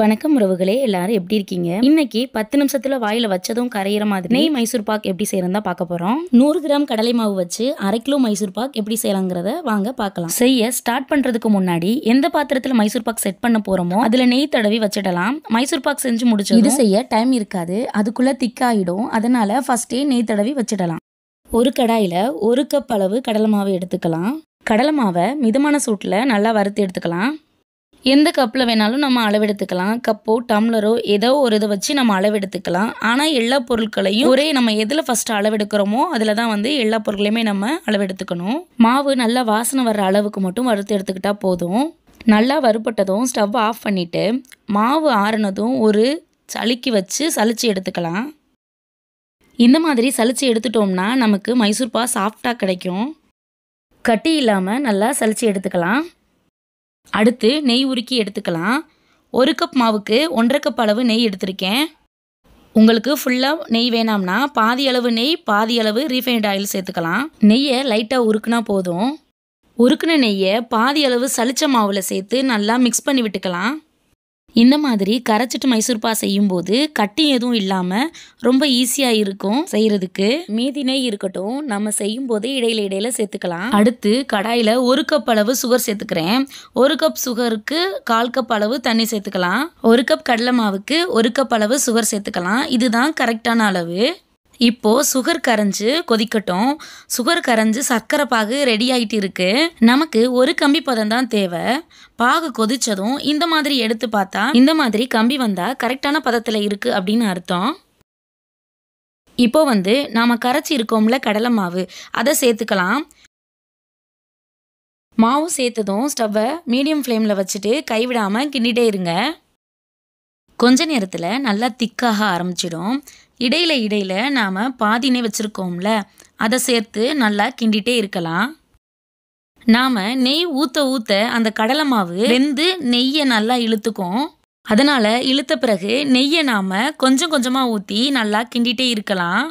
வணக்கம் உறவுகளே எல்லாரும் எப்படி இருக்கீங்க இன்னைக்கு பத்து நிமிஷத்துல வாயில வச்சதும் கரையிற மாதிரி நெய் மைசூர் பாக் எப்படி செய்யறதா பார்க்க போறோம் நூறு கிராம் கடலை மாவு வச்சு அரை கிலோ மைசூர் பாக் எப்படி செய்யலாங்கிறத வாங்க பார்க்கலாம் செய்ய ஸ்டார்ட் பண்றதுக்கு முன்னாடி எந்த பாத்திரத்துல மைசூர் பாக் செட் பண்ண போறோமோ அதுல நெய் தடவி வச்சிடலாம் மைசூர் பாக் செஞ்சு முடிச்சு இது செய்ய டைம் இருக்காது அதுக்குள்ள திக்காயிடும் அதனால ஃபர்ஸ்டே நெய் தடவி வச்சிடலாம் ஒரு கடாயில ஒரு கப் அளவு கடலை மாவு எடுத்துக்கலாம் கடலை மாவை மிதமான சூட்டில் நல்லா வறுத்து எடுத்துக்கலாம் எந்த கப்பில் வேணாலும் நம்ம அளவெடுத்துக்கலாம் கப்போ டம்ளரோ ஏதோ ஒரு இதை வச்சு நம்ம அளவெடுத்துக்கலாம் ஆனால் எல்லா பொருட்களையும் ஒரே நம்ம எதில் ஃபஸ்ட்டு அளவெடுக்கிறோமோ அதில் தான் வந்து எல்லா பொருட்களையுமே நம்ம அளவெடுத்துக்கணும் மாவு நல்லா வாசனை வர்ற அளவுக்கு மட்டும் வறுத்து எடுத்துக்கிட்டால் போதும் நல்லா வறுபட்டதும் ஸ்டவ் ஆஃப் பண்ணிவிட்டு மாவு ஆறுனதும் ஒரு சளிக்கு வச்சு சளிச்சு எடுத்துக்கலாம் இந்த மாதிரி சளிச்சு எடுத்துட்டோம்னா நமக்கு மைசூர்பா சாஃப்டாக கிடைக்கும் கட்டி இல்லாமல் நல்லா சளிச்சு எடுத்துக்கலாம் அடுத்து நெய் உருக்கி எடுத்துக்கலாம் ஒரு கப் மாவுக்கு ஒன்றரை கப் அளவு நெய் எடுத்திருக்கேன் உங்களுக்கு ஃபுல்லாக நெய் வேணாம்னா பாதி அளவு நெய் பாதி அளவு ரீஃபைண்ட் ஆயில் சேர்த்துக்கலாம் நெய்யை லைட்டாக உருக்குனா போதும் உருக்குன நெய்யை பாதி அளவு சளிச்ச மாவில் சேர்த்து நல்லா மிக்ஸ் பண்ணி விட்டுக்கலாம் இந்த மாதிரி கரைச்சிட்டு மைசூர் பா செய்யும்போது கட்டி எதுவும் இல்லாமல் ரொம்ப ஈஸியாக இருக்கும் செய்கிறதுக்கு மீதி நெய் இருக்கட்டும் நம்ம செய்யும்போது இடையில இடையில சேர்த்துக்கலாம் அடுத்து கடாயில் ஒரு கப் அளவு சுகர் சேர்த்துக்கிறேன் ஒரு கப் சுகருக்கு கால் கப் அளவு தண்ணி சேர்த்துக்கலாம் ஒரு கப் கடலை மாவுக்கு ஒரு கப் அளவு சுகர் சேர்த்துக்கலாம் இதுதான் கரெக்டான அளவு இப்போது சுகர் கரைஞ்சு கொதிக்கட்டும் சுகர் கரைஞ்சு சர்க்கரை பாகு ரெடி ஆகிட்டு இருக்குது நமக்கு ஒரு கம்பி பதம் தான் தேவை பாகு கொதித்ததும் இந்த மாதிரி எடுத்து பார்த்தா இந்த மாதிரி கம்பி வந்தால் கரெக்டான பதத்தில் இருக்குது அப்படின்னு அர்த்தம் இப்போ வந்து நாம் கரைச்சி இருக்கோம்ல கடலை மாவு அதை சேர்த்துக்கலாம் மாவு சேர்த்ததும் ஸ்டவ்வை மீடியம் ஃப்ளேமில் வச்சுட்டு கைவிடாமல் கிண்டிகிட்டே இருங்க கொஞ்ச நேரத்தில் நல்லா திக்காக ஆரம்பிச்சிடும் இடையில இடையில நாம் பாதினை வச்சுருக்கோம்ல அதை சேர்த்து நல்லா கிண்டிகிட்டே இருக்கலாம் நாம் நெய் ஊற்ற ஊற்ற அந்த கடலை மாவு வெந்து நெய்யை நல்லா இழுத்துக்கும் அதனால் இழுத்த பிறகு நெய்யை நாம் கொஞ்சம் கொஞ்சமாக ஊற்றி நல்லா கிண்டிகிட்டே இருக்கலாம்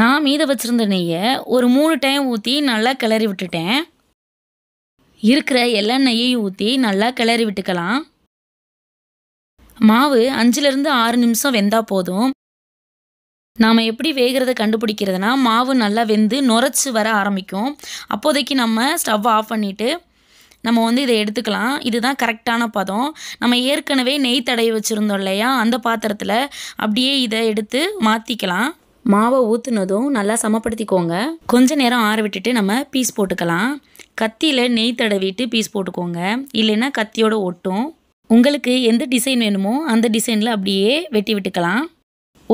நான் மீத வச்சுருந்த நெய்யை ஒரு மூணு டைம் ஊற்றி நல்லா கிளறி விட்டுட்டேன் இருக்கிற எல்லா நெய்யையும் ஊற்றி நல்லா கிளறி விட்டுக்கலாம் மாவு அஞ்சுலேருந்து ஆறு நிமிஷம் வெந்தால் போதும் நாம் எப்படி வேகிறத கண்டுபிடிக்கிறதுனா மாவு நல்லா வெந்து நுரைச்சி வர ஆரம்பிக்கும் அப்போதைக்கு நம்ம ஸ்டவ்வை ஆஃப் பண்ணிவிட்டு நம்ம வந்து இதை எடுத்துக்கலாம் இதுதான் கரெக்டான பதம் நம்ம ஏற்கனவே நெய் தடவி வச்சுருந்தோம் இல்லையா அந்த பாத்திரத்தில் அப்படியே இதை எடுத்து மாற்றிக்கலாம் மாவை ஊற்றுனதும் நல்லா சமப்படுத்திக்கோங்க கொஞ்ச நேரம் ஆற விட்டுட்டு நம்ம பீஸ் போட்டுக்கலாம் கத்தியில் நெய் தடவிட்டு பீஸ் போட்டுக்கோங்க இல்லைன்னா கத்தியோட ஒட்டும் உங்களுக்கு எந்த டிசைன் வேணுமோ அந்த டிசைனில் அப்படியே வெட்டி விட்டுக்கலாம்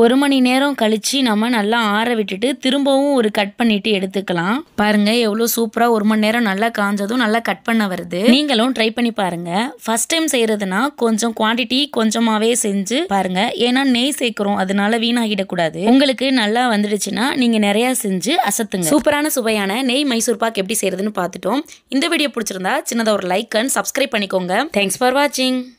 ஒரு மணி நேரம் கழித்து நம்ம நல்லா ஆற விட்டுட்டு திரும்பவும் ஒரு கட் பண்ணிட்டு எடுத்துக்கலாம் பாருங்கள் எவ்வளோ சூப்பராக ஒரு மணி நேரம் நல்லா காஞ்சதும் நல்லா கட் பண்ண வருது நீங்களும் ட்ரை பண்ணி பாருங்க ஃபஸ்ட் டைம் செய்யறதுனா கொஞ்சம் குவான்டிட்டி கொஞ்சமாகவே செஞ்சு பாருங்கள் ஏன்னா நெய் சேர்க்குறோம் அதனால வீணாகிடக்கூடாது உங்களுக்கு நல்லா வந்துடுச்சுன்னா நீங்கள் நிறையா செஞ்சு அசத்துங்க சூப்பரான சுவையான நெய் மைசூர் பாக் எப்படி செய்கிறதுன்னு பார்த்துட்டோம் இந்த வீடியோ பிடிச்சிருந்தா சின்னதாக ஒரு லைக் அண்ட் சப்ஸ்கிரைப் பண்ணிக்கோங்க தேங்க்ஸ் ஃபார் வாட்சிங்